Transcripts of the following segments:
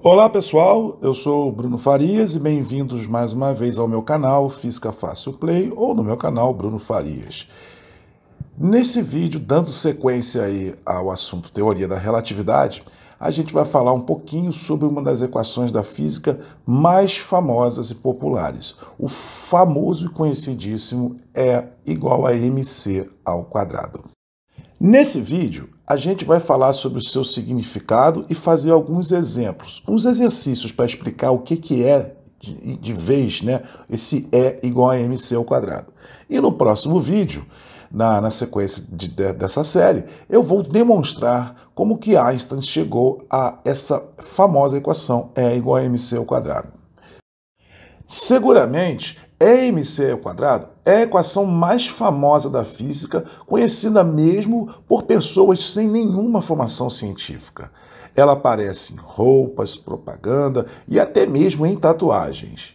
Olá pessoal, eu sou Bruno Farias e bem-vindos mais uma vez ao meu canal Física Fácil Play ou no meu canal Bruno Farias. Nesse vídeo, dando sequência aí ao assunto teoria da relatividade, a gente vai falar um pouquinho sobre uma das equações da física mais famosas e populares, o famoso e conhecidíssimo E igual a mc ao quadrado. Nesse vídeo, a gente vai falar sobre o seu significado e fazer alguns exemplos, uns exercícios para explicar o que, que é de, de vez né, esse E igual a MC ao quadrado. E no próximo vídeo, na, na sequência de, de, dessa série, eu vou demonstrar como que Einstein chegou a essa famosa equação E igual a MC ao quadrado. Seguramente mc ao quadrado é a equação mais famosa da física, conhecida mesmo por pessoas sem nenhuma formação científica. Ela aparece em roupas, propaganda e até mesmo em tatuagens.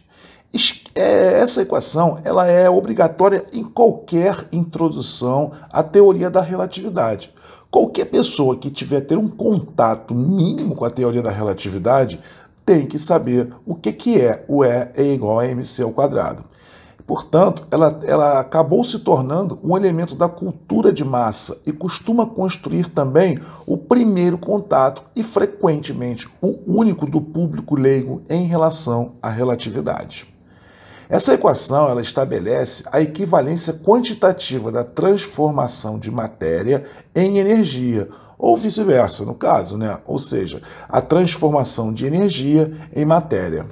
É, essa equação ela é obrigatória em qualquer introdução à teoria da relatividade. Qualquer pessoa que tiver ter um contato mínimo com a teoria da relatividade tem que saber o que, que é o E é igual a MC ao quadrado. Portanto, ela, ela acabou se tornando um elemento da cultura de massa e costuma construir também o primeiro contato e, frequentemente, o único do público leigo em relação à relatividade. Essa equação ela estabelece a equivalência quantitativa da transformação de matéria em energia, ou vice-versa, no caso, né? Ou seja, a transformação de energia em matéria.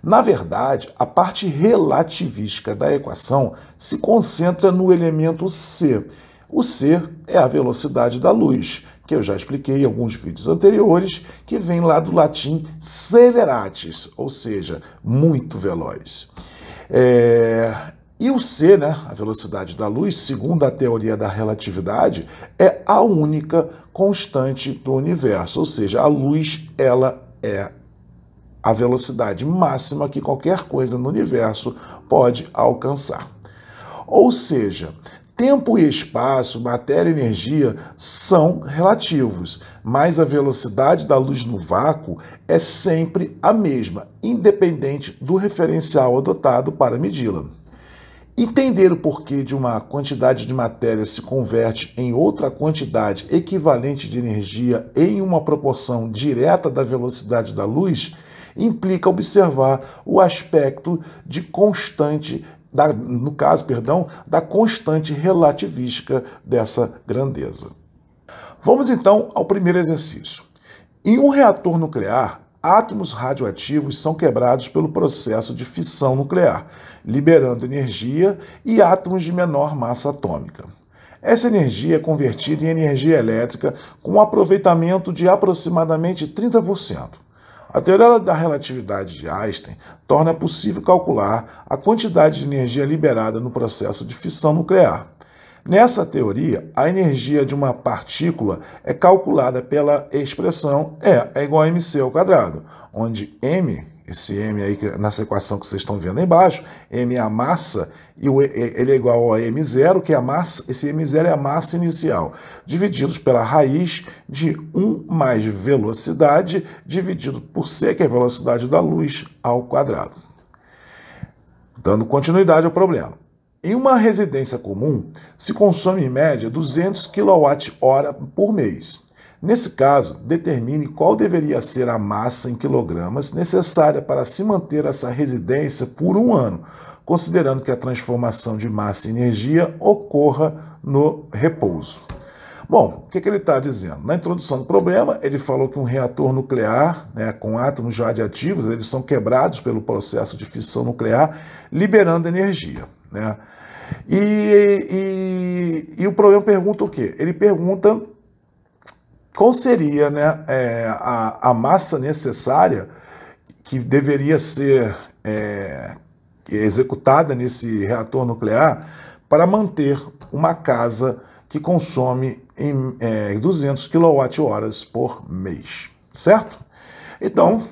Na verdade, a parte relativística da equação se concentra no elemento c. O c é a velocidade da luz, que eu já expliquei em alguns vídeos anteriores, que vem lá do latim celeratis, ou seja, muito veloz. É, e o c, né, a velocidade da luz, segundo a teoria da relatividade, é a única constante do universo, ou seja, a luz ela é a velocidade máxima que qualquer coisa no universo pode alcançar. Ou seja, tempo e espaço, matéria e energia são relativos, mas a velocidade da luz no vácuo é sempre a mesma, independente do referencial adotado para medi-la. Entender o porquê de uma quantidade de matéria se converte em outra quantidade equivalente de energia em uma proporção direta da velocidade da luz implica observar o aspecto de constante, da, no caso, perdão, da constante relativística dessa grandeza. Vamos então ao primeiro exercício. Em um reator nuclear, átomos radioativos são quebrados pelo processo de fissão nuclear, liberando energia e átomos de menor massa atômica. Essa energia é convertida em energia elétrica com um aproveitamento de aproximadamente 30%. A teoria da relatividade de Einstein torna possível calcular a quantidade de energia liberada no processo de fissão nuclear. Nessa teoria, a energia de uma partícula é calculada pela expressão E é igual a mc ao quadrado, onde m, esse m aí é nessa equação que vocês estão vendo aí embaixo, m é a massa e ele é igual a m0, que é a massa, esse m0 é a massa inicial, divididos pela raiz de 1 mais velocidade dividido por c, que é a velocidade da luz ao quadrado. Dando continuidade ao problema. Em uma residência comum, se consome em média 200 kWh por mês. Nesse caso, determine qual deveria ser a massa em quilogramas necessária para se manter essa residência por um ano, considerando que a transformação de massa em energia ocorra no repouso. Bom, o que, que, ele está dizendo? Na introdução do problema, ele falou que um reator nuclear, né, com átomos radioativos, eles são quebrados pelo processo de fissão nuclear, liberando energia. Né? E, e, e o problema pergunta o quê? Ele pergunta qual seria né, é, a, a, massa necessária que deveria ser é, executada nesse reator nuclear para manter uma casa que consome em, é, 200 kWh por mês, certo? Então,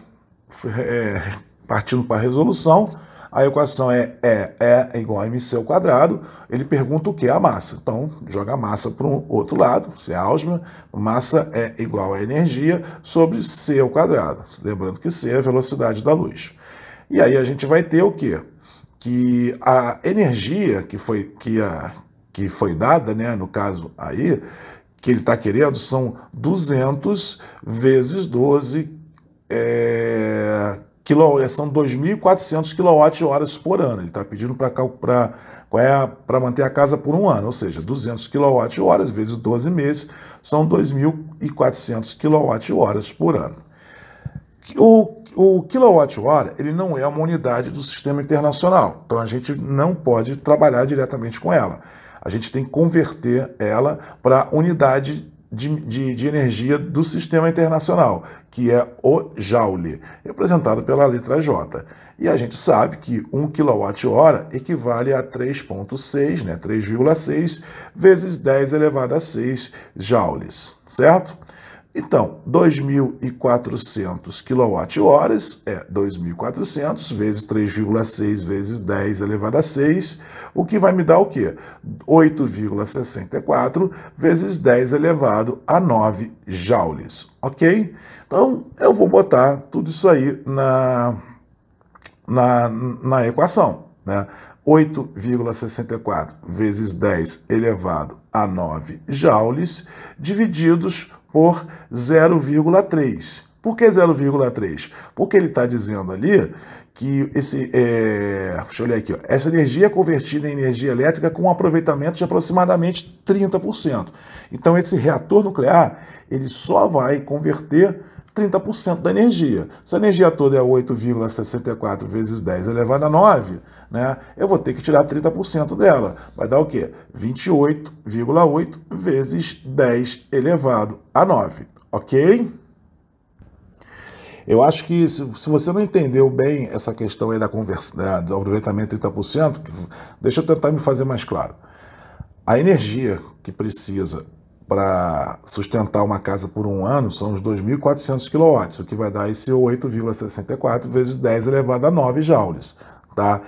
é, partindo para a resolução, a equação é E, é, E é igual a MC ao quadrado. Ele pergunta o que? é A massa. Então, joga a massa para o outro lado, se é álgebra. Massa é igual a energia sobre C ao quadrado. Lembrando que C é a velocidade da luz. E aí a gente vai ter o quê? Que a energia que foi, que a, que foi dada, né, no caso aí, que ele está querendo são 200 vezes 12 é, quilowatts, é, são 2.400 kWh por ano. Ele está pedindo para é manter a casa por um ano, ou seja, 200 kWh vezes 12 meses são 2.400 kWh por ano. O, o kWh ele não é uma unidade do sistema internacional, então a gente não pode trabalhar diretamente com ela. A gente tem que converter ela para unidade de, de, de, energia do sistema internacional, que é o Joule, representado pela letra J. E a gente sabe que 1 kWh equivale a 3,6, né, 3,6 vezes 10 elevado a 6 joules, certo? Então, 2.400 kWh é 2.400 vezes 3,6 vezes 10 elevado a 6, o que vai me dar o quê? 8,64 vezes 10 elevado a 9 joules, ok? Então, eu vou botar tudo isso aí na, na, na equação, né? 8,64 vezes 10 elevado a 9 joules, divididos por 0,3. Por que 0,3? Porque ele está dizendo ali que esse, é, deixa eu olhar aqui, ó, essa energia é convertida em energia elétrica com um aproveitamento de aproximadamente 30%. Então esse reator nuclear ele só vai converter 30% da energia. Se a energia toda é 8,64 vezes 10 elevado a 9, né? Eu vou ter que tirar 30% dela. Vai dar o quê? 28,8 vezes 10 elevado a 9, ok? Eu acho que se, se, você não entendeu bem essa questão aí da conversa, da, do aproveitamento de 30%, deixa eu tentar me fazer mais claro. A energia que precisa para sustentar uma casa por um ano são os 2.400 kW, o que vai dar esse 8,64 vezes 10 elevado a 9 joules, tá?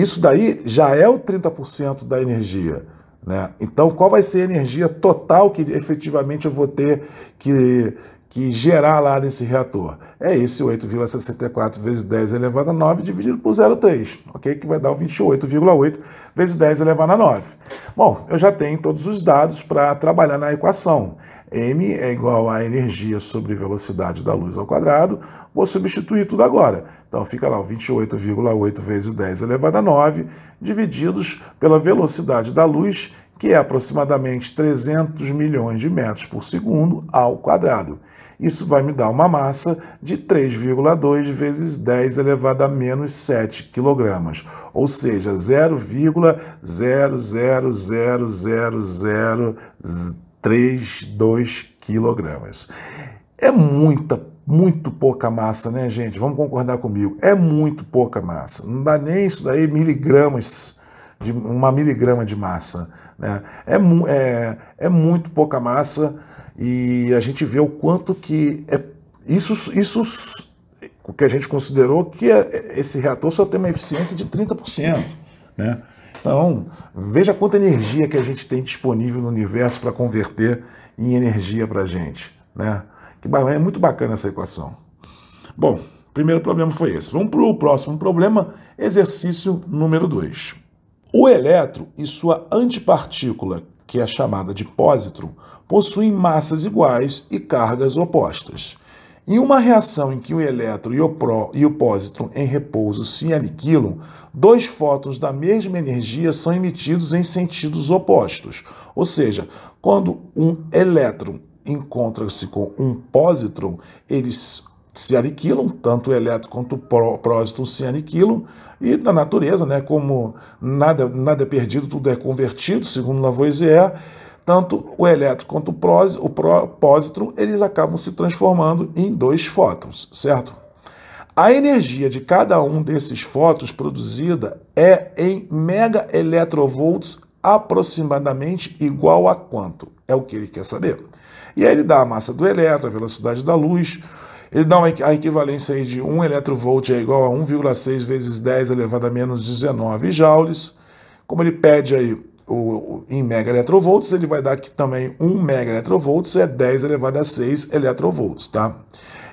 Isso daí já é o 30% da energia. Né? Então, qual vai ser a energia total que efetivamente eu vou ter que, que gerar lá nesse reator? É esse 8,64 vezes 10 elevado a 9 dividido por 0,3, ok? Que vai dar o 28,8 vezes 10 elevado a 9. Bom, eu já tenho todos os dados para trabalhar na equação m é igual à energia sobre velocidade da luz ao quadrado, vou substituir tudo agora. Então fica lá 28,8 vezes 10 elevado a 9, divididos pela velocidade da luz, que é aproximadamente 300 milhões de metros por segundo ao quadrado. Isso vai me dar uma massa de 3,2 vezes 10 elevado a menos 7 kg, ou seja, 0,00000 3,2 quilogramas. É muita, muito pouca massa, né, gente? Vamos concordar comigo. É muito pouca massa. Não dá nem isso daí miligramas, de, uma miligrama de massa. Né? É, é, é muito pouca massa e a gente vê o quanto que é, isso, isso o que a gente considerou que é, esse reator só tem uma eficiência de 30%. Né? Então, veja quanta energia que a gente tem disponível no universo para converter em energia para a gente. Né? Que é muito bacana essa equação. Bom, primeiro problema foi esse. Vamos para o próximo problema, exercício número 2. O elétron e sua antipartícula, que é chamada de pósitron, possuem massas iguais e cargas opostas. Em uma reação em que o elétron e o, pró, e o pósitron em repouso se aniquilam, dois fótons da mesma energia são emitidos em sentidos opostos. Ou seja, quando um elétron encontra-se com um pósitron, eles se aniquilam, tanto o elétron quanto o prósitron se aniquilam, e na natureza, né, como nada, nada é perdido, tudo é convertido, segundo Lavoisier, tanto o elétron quanto o, prós, eles acabam se transformando em dois fótons, certo? A energia de cada um desses fótons produzida é em mega eletrovolts aproximadamente igual a quanto? É o que ele quer saber. E aí ele dá a massa do elétron, a velocidade da luz, ele dá a equivalência aí de 1 eletrovolt é igual a 1,6 vezes 10 elevado a menos 19 joules. Como ele pede aí o, em mega eletrovolts, ele vai dar que também 1 mega eletrovolts é 10 elevado a 6 eletrovolts, tá?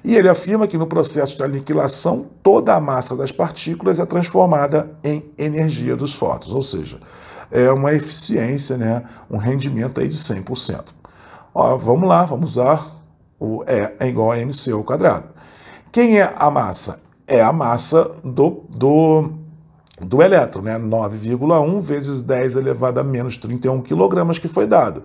E ele afirma que no processo de aniquilação, toda a massa das partículas é transformada em energia dos fótons, ou seja, é uma eficiência, né, um rendimento aí de 100%. Ó, vamos lá, vamos usar o E é igual a mc ao quadrado. Quem é a massa? É a massa do, do do elétron, né? 9,1 vezes 10 elevado a menos 31 kg que foi dado.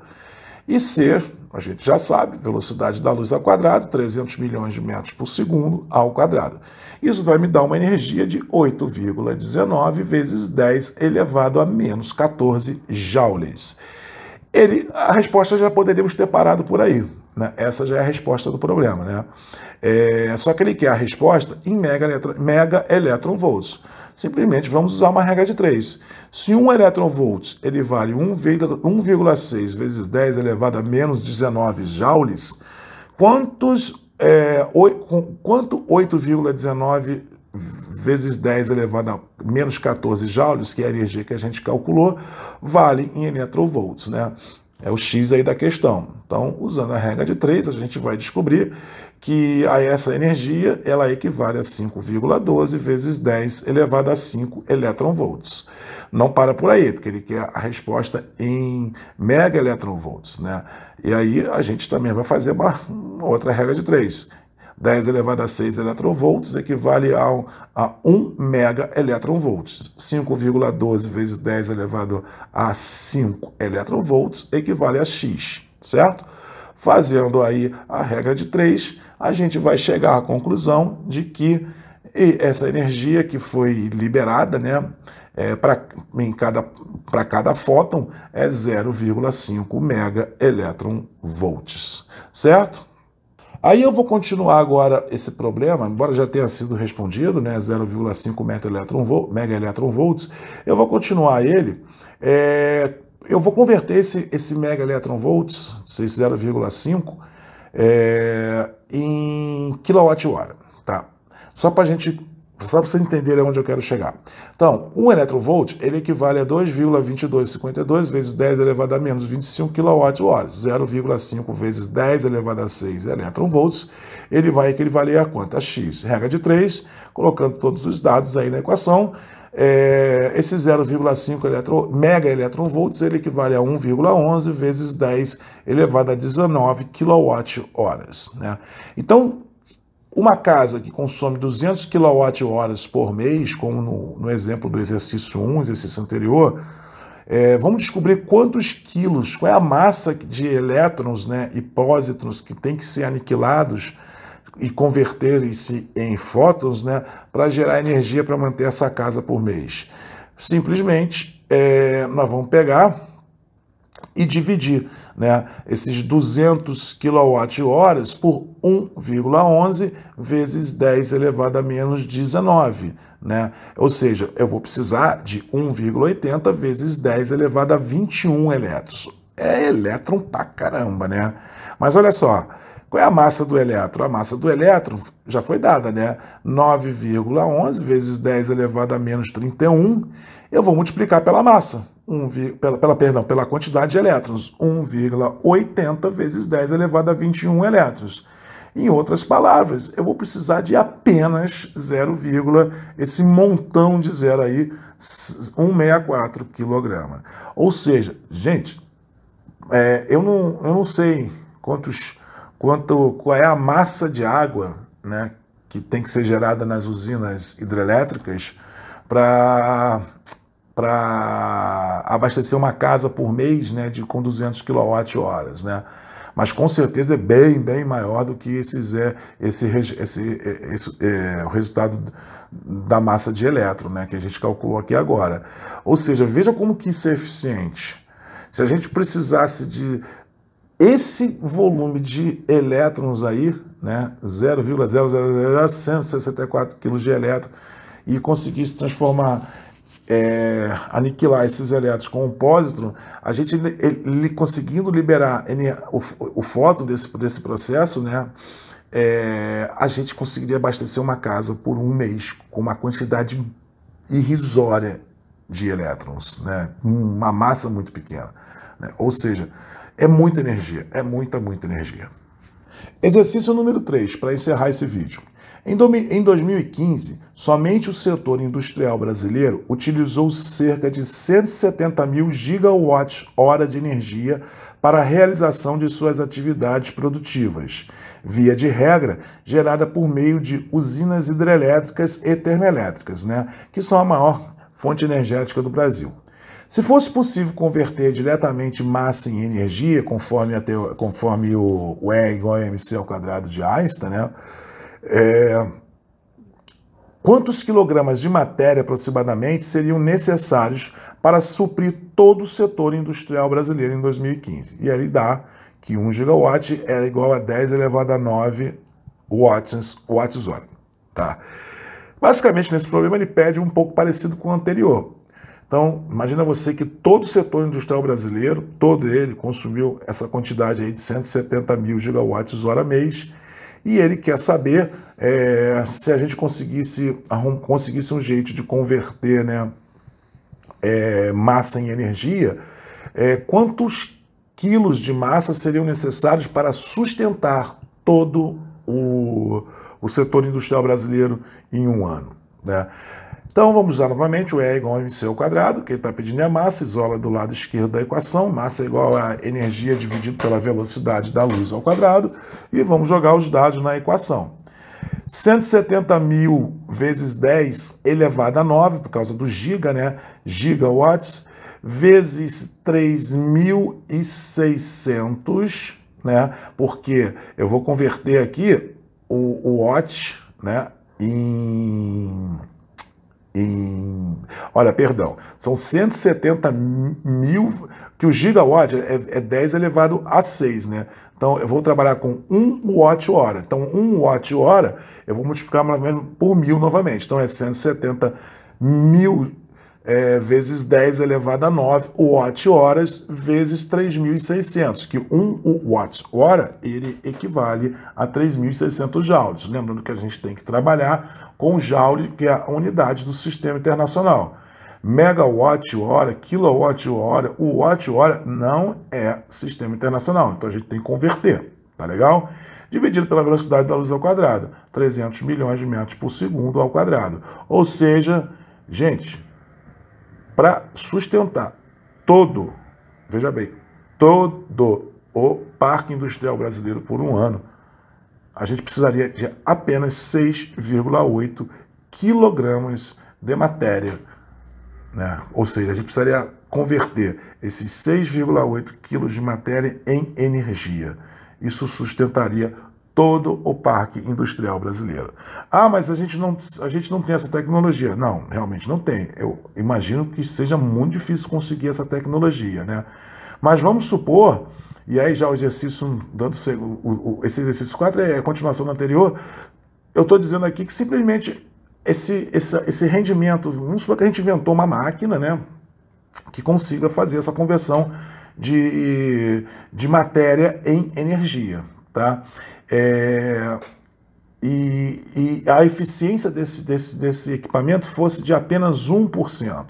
E ser, a gente já sabe, velocidade da luz ao quadrado, 300 milhões de metros por segundo ao quadrado. Isso vai me dar uma energia de 8,19 vezes 10 elevado a menos 14 joules. Ele, a resposta já poderíamos ter parado por aí. Né? Essa já é a resposta do problema. Né? É, só que ele quer a resposta em mega, eletron, mega elétron volts simplesmente vamos usar uma regra de 3. Se 1 eletronvolt ele vale 1,6 vezes 10 elevado a menos 19 joules, quantos, é, 8, quanto 8,19 vezes 10 elevado a menos 14 joules, que é a energia que a gente calculou, vale em eletronvolts, né? É o X aí da questão. Então, usando a regra de 3, a gente vai descobrir que a essa energia ela equivale a 5,12 vezes 10 elevado a 5 eletronvolts. Não para por aí, porque ele quer a resposta em mega eletronvolts, né? E aí a gente também vai fazer uma outra regra de 3. 10 elevado a 6 eletronvolts equivale a, a 1 mega eletronvolts. 5,12 vezes 10 elevado a 5 eletronvolts equivale a x, certo? Fazendo aí a regra de 3, a gente vai chegar à conclusão de que essa energia que foi liberada, né, é, para cada, cada fóton é 0,5 mega elétron volts, certo? Aí eu vou continuar agora esse problema, embora já tenha sido respondido, né, 0,5 mega elétron volts, eu vou continuar ele, é, eu vou converter esse, esse mega elétron volts, 0,5 é, em quilowatt-hora, tá? Só para a gente, só para vocês entenderem onde eu quero chegar. Então, um electrovolt, ele equivale a 2,2252 vezes 10 elevado a menos 25 kWh, 0,5 vezes 10 elevado a 6 electrovolts, ele vai equivaler a quanto? A x, regra de 3, colocando todos os dados aí na equação, é, esse 0,5 eletro, mega eletronvolts ele equivale a 1,11 vezes 10 elevado a 19 kWh. Né? Então, uma casa que consome 200 kWh por mês, como no, no exemplo do exercício 1, exercício anterior, é, vamos descobrir quantos quilos, qual é a massa de elétrons né, e pósitrons que tem que ser aniquilados e converterem-se em fótons né, para gerar energia para manter essa casa por mês. Simplesmente, é, nós vamos pegar e dividir né, esses 200 kWh por 1,11 vezes 10 elevado a menos 19. Né? Ou seja, eu vou precisar de 1,80 vezes 10 elevado a 21 elétrons. É elétron pra caramba, né? Mas olha só, qual é a massa do elétron? A massa do elétron já foi dada, né? 9,11 vezes 10 elevado a menos 31. Eu vou multiplicar pela massa, 1, pela, pela, perdão, pela quantidade de elétrons, 1,80 vezes 10 elevado a 21 elétrons. Em outras palavras, eu vou precisar de apenas 0, esse montão de zero aí, 164 quilograma. Ou seja, gente, é, eu, não, eu não sei quantos quanto qual é a massa de água né, que tem que ser gerada nas usinas hidrelétricas para para abastecer uma casa por mês né, de com 200 kWh. Né? Mas com certeza é bem, bem maior do que esses, é, esse, esse, é, esse é, o resultado da massa de elétron, né, que a gente calculou aqui agora. Ou seja, veja como que isso é eficiente. Se a gente precisasse de esse volume de elétrons aí, né, 0,00164 kg de elétrons, e se transformar, é, aniquilar esses elétrons com um pósitron, a gente ele, conseguindo liberar o, o fóton desse, desse processo, né, é, a gente conseguiria abastecer uma casa por um mês com uma quantidade irrisória de elétrons, né? uma massa muito pequena. Né? Ou seja, é muita energia, é muita, muita energia. Exercício número 3, para encerrar esse vídeo. Em 2015, somente o setor industrial brasileiro utilizou cerca de 170 mil gigawatts-hora de energia para a realização de suas atividades produtivas, via de regra gerada por meio de usinas hidrelétricas e termoelétricas, né, que são a maior fonte energética do Brasil. Se fosse possível converter diretamente massa em energia, conforme, a conforme o, o E igual a mc ao quadrado de Einstein, né? É, quantos quilogramas de matéria aproximadamente seriam necessários para suprir todo o setor industrial brasileiro em 2015? E aí dá que 1 gigawatt é igual a 10 elevado a 9 watts, watts hora. Tá? Basicamente, nesse problema, ele pede um pouco parecido com o anterior. Então, imagina você que todo o setor industrial brasileiro, todo ele, consumiu essa quantidade aí de 170 mil gigawatts hora mês, e ele quer saber é, se a gente conseguisse, conseguisse um jeito de converter né, é, massa em energia, é, quantos quilos de massa seriam necessários para sustentar todo o, o setor industrial brasileiro em um ano. Né? Então vamos usar novamente o E igual a MC ao quadrado, que ele está pedindo é a massa, isola do lado esquerdo da equação, massa é igual a energia dividido pela velocidade da luz ao quadrado, e vamos jogar os dados na equação. 170 mil vezes 10 elevado a 9, por causa do giga, né? Gigawatts, vezes 3.600, né? Porque eu vou converter aqui o, o watt, né? Em em. Olha, perdão, são 170 mil, que o gigawatt é, é 10 elevado a 6, né? Então eu vou trabalhar com 1 watt-hora. Então 1 watt-hora eu vou multiplicar mais ou menos por mil novamente. Então é 170 mil é, vezes 10 elevado a 9 watt-horas vezes 3.600, que 1 watt-hora ele equivale a 3.600 joules. Lembrando que a gente tem que trabalhar com joule, que é a unidade do sistema internacional megawatt-hora, kilowatt-hora, o watt-hora não é sistema internacional, então a gente tem que converter, tá legal? Dividido pela velocidade da luz ao quadrado, 300 milhões de metros por segundo ao quadrado. Ou seja, gente, para sustentar todo, veja bem, todo o parque industrial brasileiro por um ano, a gente precisaria de apenas 6,8 quilogramas de matéria. Né? Ou seja, a gente precisaria converter esses 6,8 quilos de matéria em energia. Isso sustentaria todo o parque industrial brasileiro. Ah, mas a gente não, a gente não tem essa tecnologia. Não, realmente não tem. Eu imagino que seja muito difícil conseguir essa tecnologia, né? Mas vamos supor, e aí já o exercício, dando o, o, esse exercício 4 é, é a continuação do anterior, eu estou dizendo aqui que simplesmente esse, esse, esse rendimento, vamos supor que a gente inventou uma máquina, né? Que consiga fazer essa conversão de, de matéria em energia, tá? é, e, e, a eficiência desse, desse, desse equipamento fosse de apenas 1%.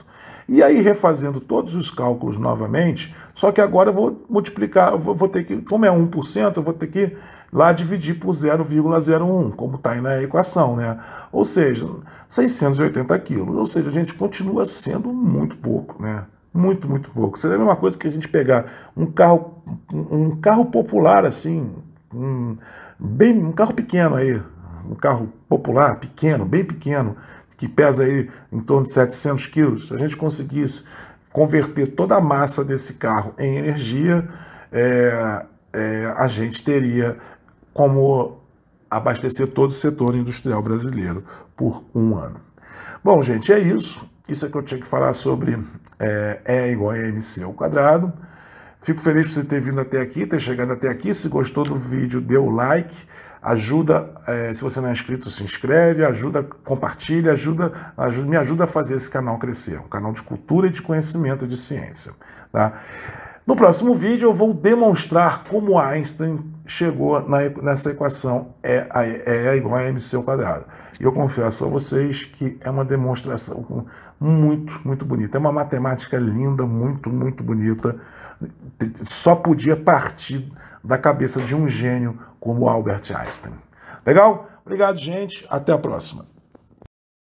E aí, refazendo todos os cálculos novamente, só que agora eu vou multiplicar, vou, vou ter que, como é 1%, eu vou ter que lá dividir por 0,01, como está aí na equação, né? Ou seja, 680 quilos. Ou seja, a gente continua sendo muito pouco, né? Muito, muito pouco. Seria a mesma coisa que a gente pegar um carro, um carro popular assim, bem um carro pequeno aí, um carro popular, pequeno, bem pequeno, que pesa aí em torno de 700 quilos, se a gente conseguisse converter toda a massa desse carro em energia, é, é, a gente teria como abastecer todo o setor industrial brasileiro por um ano. Bom, gente, é isso. Isso é que eu tinha que falar sobre é, E igual a MC ao quadrado. Fico feliz por você ter vindo até aqui, ter chegado até aqui. Se gostou do vídeo, dê o like. Ajuda, é, se você não é inscrito, se inscreve, ajuda, compartilha, ajuda, ajuda, me ajuda a fazer esse canal crescer. Um canal de cultura e de conhecimento de ciência. Tá? No próximo vídeo eu vou demonstrar como Einstein chegou na, nessa equação E, é, é igual a mc ao quadrado. E eu confesso a vocês que é uma demonstração muito, muito bonita. É uma matemática linda, muito, muito bonita só podia partir da cabeça de um gênio como Albert Einstein. Legal? Obrigado, gente. Até a próxima.